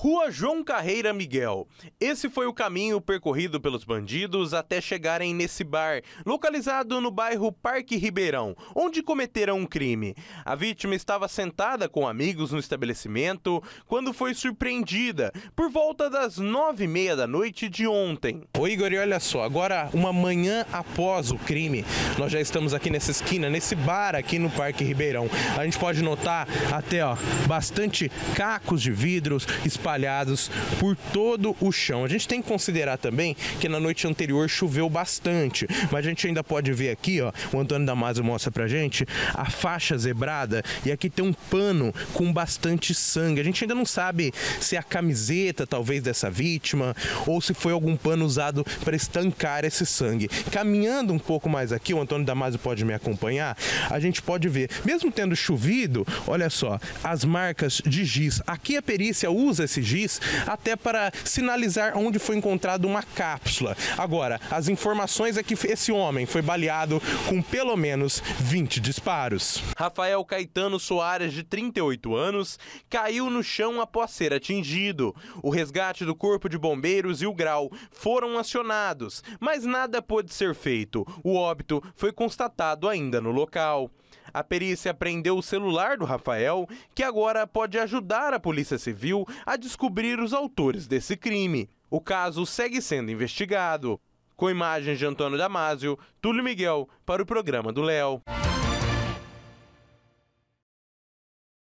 Rua João Carreira Miguel. Esse foi o caminho percorrido pelos bandidos até chegarem nesse bar, localizado no bairro Parque Ribeirão, onde cometeram um crime. A vítima estava sentada com amigos no estabelecimento quando foi surpreendida por volta das nove e meia da noite de ontem. Ô Igor, e olha só, agora uma manhã após o crime, nós já estamos aqui nessa esquina, nesse bar aqui no Parque Ribeirão. A gente pode notar até ó, bastante cacos de vidros, espaços espalhados por todo o chão. A gente tem que considerar também que na noite anterior choveu bastante, mas a gente ainda pode ver aqui, ó, o Antônio Damasio mostra pra gente a faixa zebrada e aqui tem um pano com bastante sangue. A gente ainda não sabe se é a camiseta talvez dessa vítima ou se foi algum pano usado para estancar esse sangue. Caminhando um pouco mais aqui, o Antônio Damasio pode me acompanhar, a gente pode ver, mesmo tendo chovido, olha só, as marcas de giz. Aqui a perícia usa esse giz até para sinalizar onde foi encontrada uma cápsula. Agora, as informações é que esse homem foi baleado com pelo menos 20 disparos. Rafael Caetano Soares, de 38 anos, caiu no chão após ser atingido. O resgate do Corpo de Bombeiros e o Grau foram acionados, mas nada pôde ser feito. O óbito foi constatado ainda no local. A perícia prendeu o celular do Rafael, que agora pode ajudar a Polícia Civil a descobrir os autores desse crime. O caso segue sendo investigado. Com imagens de Antônio Damasio, Túlio Miguel para o programa do Léo.